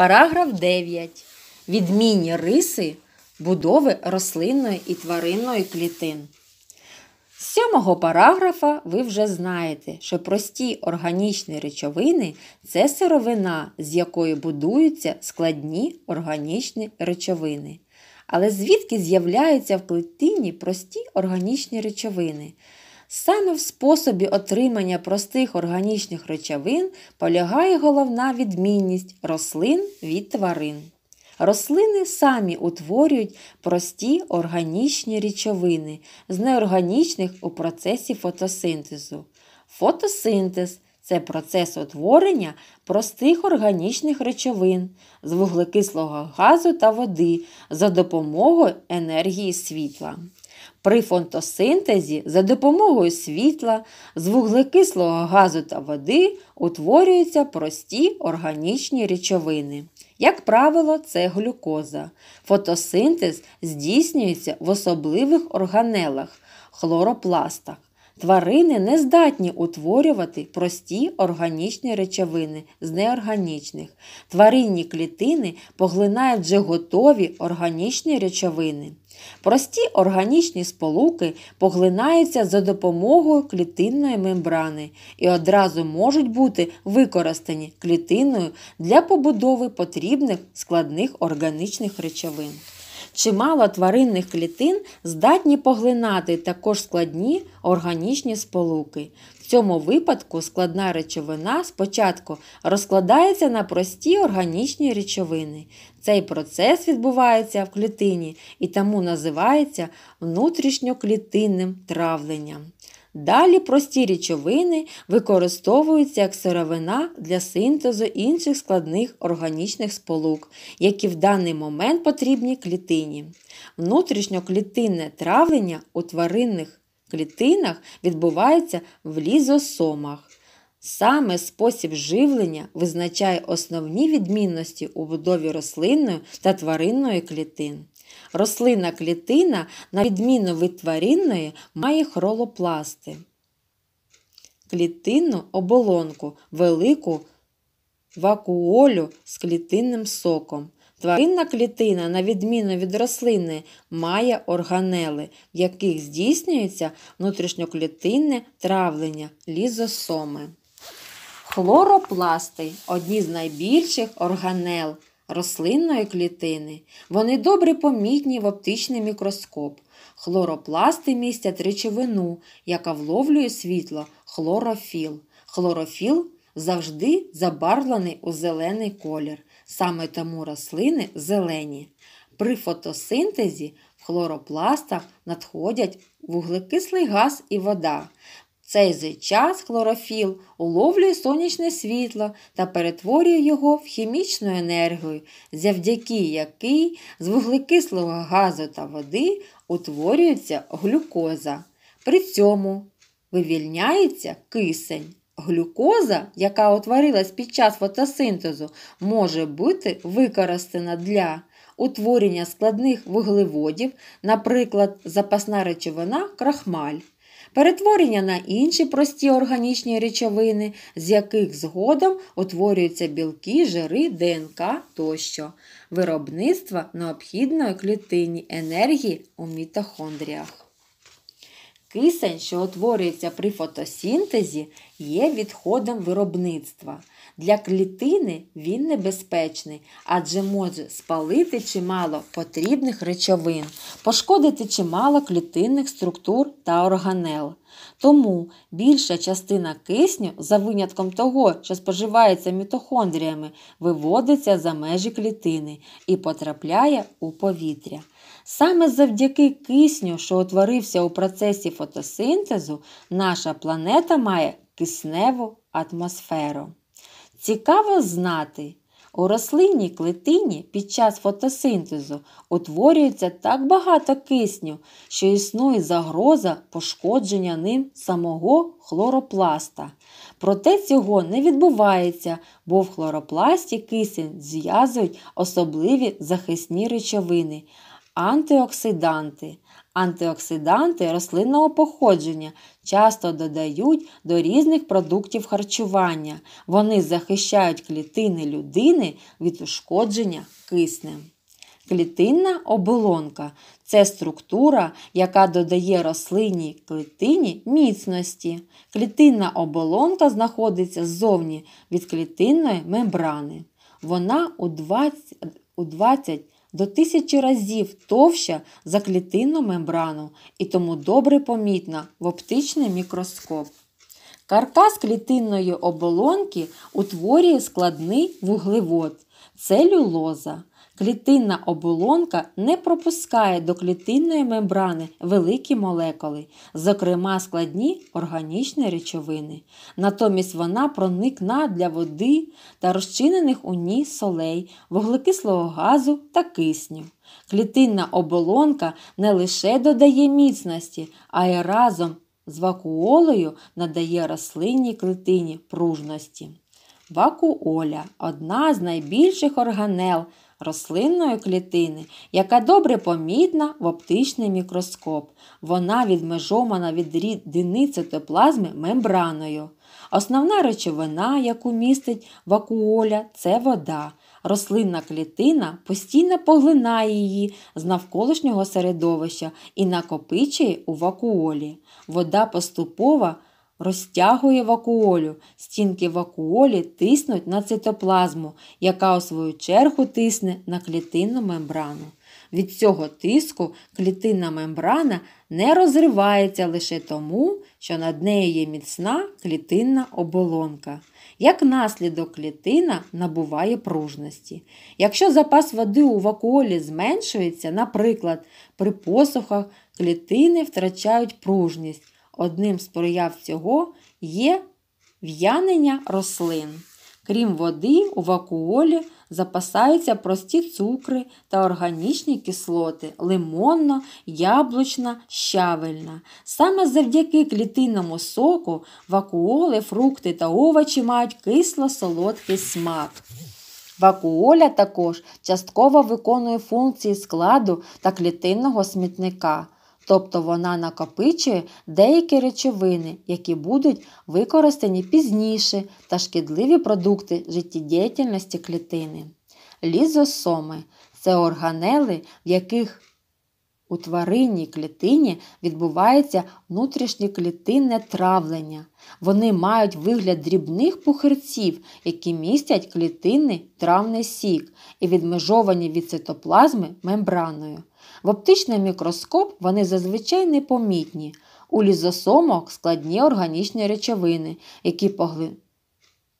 Параграф 9. Відмінні риси будови рослинної і тваринної клітин. З сьомого параграфа ви вже знаєте, що прості органічні речовини це сировина, з якої будуються складні органічні речовини. Але звідки з'являються в клітині прості органічні речовини? Саме в способі отримання простих органічних речовин полягає головна відмінність рослин від тварин. Рослини самі утворюють прості органічні речовини з неорганічних у процесі фотосинтезу. Фотосинтез це процес утворення простих органічних речовин з вуглекислого газу та води за допомогою енергії світла. При фотосинтезі за допомогою світла, з вуглекислого газу та води утворюються прості органічні речовини. Як правило, це глюкоза. Фотосинтез здійснюється в особливих органелах хлоропластах. Тварини не здатні утворювати прості органічні речовини з неорганічних. Тваринні клітини поглинають вже готові органічні речовини. Прості органічні сполуки поглинаються за допомогою клітинної мембрани і одразу можуть бути використані клітиною для побудови потрібних складних органічних речовин чимало тваринних клітин здатні поглинати також складні органічні сполуки. В цьому випадку складна речовина спочатку розкладається на прості органічні речовини. Цей процес відбувається в клітині і тому називається внутрішньоклітинним травленням. Далі прості речовини використовуються як сировина для синтезу інших складних органічних сполук, які в даний момент потрібні клітині. Внутрішньоклітинне травлення у тваринних клітинах відбувається в лізосомах. Саме спосіб живлення визначає основні відмінності у будові рослинної та тваринної клітин. Рослина клітина, на відміну від тваринної, має хролопласти. Клітинну оболонку, велику вакуолю з клітинним соком. Тваринна клітина, на відміну від рослини, має органели, в яких здійснюється внутрішньоклітинне травлення лізосоми. Хлоропласти одні з найбільших органел рослинної клітини. Вони добре помітні в оптичний мікроскоп. Хлоропласти містять речовину, яка вловлює світло хлорофіл. Хлорофіл завжди забарвлений у зелений колір. Саме тому рослини зелені. При фотосинтезі в хлоропластах надходять вуглекислий газ і вода цей же час хлорофіл уловлює сонячне світло та перетворює його в хімічну енергію, завдяки якій з вуглекислого газу та води утворюється глюкоза. При цьому вивільняється кисень. Глюкоза, яка утворилась під час фотосинтезу, може бути використана для утворення складних вуглеводів, наприклад, запасна речовина крахмаль перетворення на інші прості органічні речовини, з яких згодом утворюються білки, жири, ДНК тощо, виробництво необхідної клітині енергії у мітохондріях. Кисень, що утворюється при фотосінтезі, є відходом виробництва. Для клітини він небезпечний, адже може спалити чимало потрібних речовин, пошкодити чимало клітинних структур та органел. Тому більша частина кисню, за винятком того, що споживається мітохондріями, виводиться за межі клітини і потрапляє у повітря. Саме завдяки кисню, що утворився у процесі фотосинтезу, наша планета має кисневу атмосферу. Цікаво знати, у рослинній клетині під час фотосинтезу утворюється так багато кисню, що існує загроза пошкодження ним самого хлоропласта. Проте цього не відбувається, бо в хлоропласті кисень зв'язують особливі захисні речовини, антиоксиданти. Антиоксиданти рослинного походження часто додають до різних продуктів харчування. Вони захищають клітини людини від ушкодження киснем. Клітинна оболонка це структура, яка додає рослинній клітині міцності. Клітинна оболонка знаходиться ззовні від клітинної мембрани. Вона у 20 у 20 до тисячі разів товща за клітинну мембрану і тому добре помітна в оптичний мікроскоп. Каркас клітинної оболонки утворює складний вуглевод целюлоза. Клітинна оболонка не пропускає до клітинної мембрани великі молекули, зокрема складні органічні речовини. Натомість вона проникна для води та розчинених у ній солей, вуглекислого газу та кисню. Клітинна оболонка не лише додає міцності, а й разом з вакуолою надає рослинній клітині пружності. Вакуоля одна з найбільших органел рослинної клітини, яка добре помітна в оптичний мікроскоп. Вона відмежована від рідини цитоплазми мембраною. Основна речовина, яку містить вакуоля, це вода. Рослинна клітина постійно поглинає її з навколишнього середовища і накопичує у вакуолі. Вода поступово розтягує вакуолю. Стінки вакуолі тиснуть на цитоплазму, яка у свою чергу тисне на клітинну мембрану. Від цього тиску клітинна мембрана не розривається лише тому, що над нею є міцна клітинна оболонка. Як наслідок клітина набуває пружності. Якщо запас води у вакуолі зменшується, наприклад, при посухах клітини втрачають пружність Одним з прояв цього є в'янення рослин. Крім води, у вакуолі запасаються прості цукри та органічні кислоти лимонна, яблучна, щавельна. Саме завдяки клітинному соку вакуоли, фрукти та овочі мають кисло солодкий смак. Вакуоля також частково виконує функції складу та клітинного смітника тобто вона накопичує деякі речовини, які будуть використані пізніше та шкідливі продукти життєдіяльності клітини. Лізосоми це органели, в яких у тваринній клітині відбувається внутрішньоклітинне травлення. Вони мають вигляд дрібних пухирців, які містять клітинний травний сік і відмежовані від цитоплазми мембраною. В оптичний мікроскоп вони зазвичай непомітні. У лізосомок складні органічні речовини, які погли...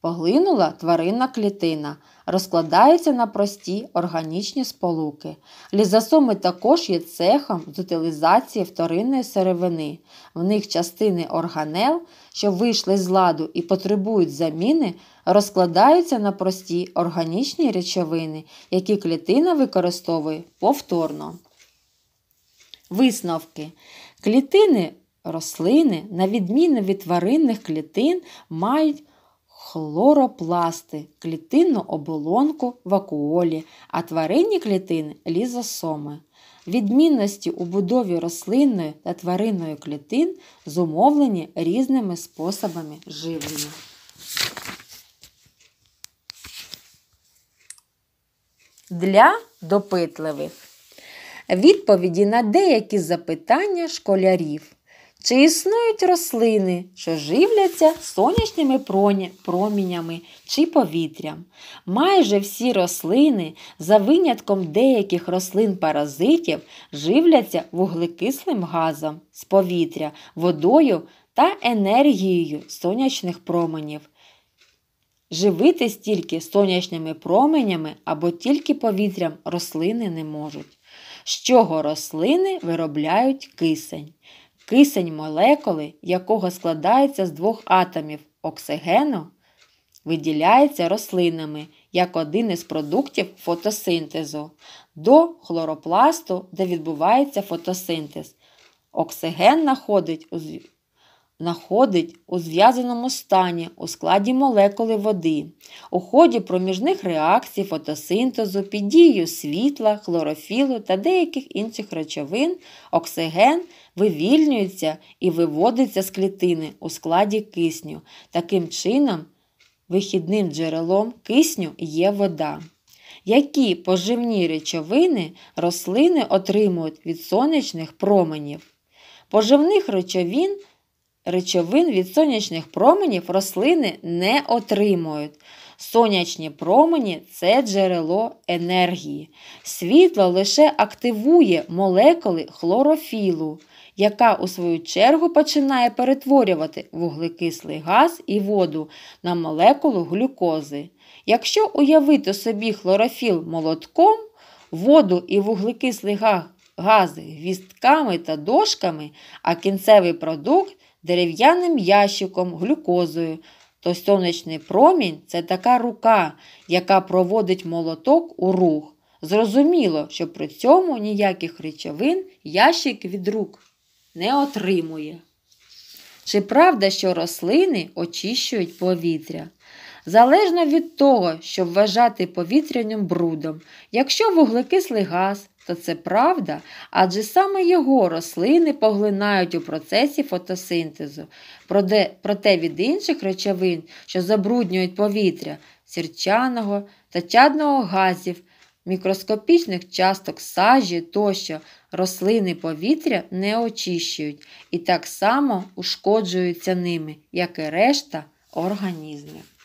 поглинула тваринна клітина, розкладаються на прості органічні сполуки. Лізосоми також є цехом з утилізації вторинної сировини. В них частини органел, що вийшли з ладу і потребують заміни, розкладаються на прості органічні речовини, які клітина використовує повторно. Висновки. Клітини рослини, на відміну від тваринних клітин, мають хлоропласти, клітинну оболонку вакуолі, а тваринні клітини лізосоми. Відмінності у будові рослинної та тваринної клітин зумовлені різними способами живлення. Для допитливих відповіді на деякі запитання школярів. Чи існують рослини, що живляться сонячними промінями чи повітрям? Майже всі рослини, за винятком деяких рослин-паразитів, живляться вуглекислим газом з повітря, водою та енергією сонячних променів. Живитись тільки сонячними променями або тільки повітрям рослини не можуть з чого рослини виробляють кисень. Кисень молекули, якого складається з двох атомів оксигену, виділяється рослинами як один із продуктів фотосинтезу до хлоропласту, де відбувається фотосинтез. Оксиген находить Находить у зв'язаному стані у складі молекули води, у ході проміжних реакцій фотосинтезу, під дією світла, хлорофілу та деяких інших речовин оксиген вивільнюється і виводиться з клітини у складі кисню. Таким чином, вихідним джерелом кисню є вода. Які поживні речовини рослини отримують від сонячних променів? Поживних речовин речовин від сонячних променів рослини не отримують. Сонячні промені це джерело енергії. Світло лише активує молекули хлорофілу, яка у свою чергу починає перетворювати вуглекислий газ і воду на молекулу глюкози. Якщо уявити собі хлорофіл молотком, воду і вуглекислий газ Гази гвістками та дошками, а кінцевий продукт дерев'яним ящиком, глюкозою, то сонячний промінь це така рука, яка проводить молоток у рух. Зрозуміло, що при цьому ніяких речовин ящик від рук не отримує. Чи правда, що рослини очищують повітря? Залежно від того, що вважати повітряним брудом, якщо вуглекислий газ, то це правда, адже саме його рослини поглинають у процесі фотосинтезу, проте від інших речовин, що забруднюють повітря, сірчаного та чадного газів, мікроскопічних часток сажі тощо рослини повітря не очищують і так само ушкоджуються ними, як і решта організмів.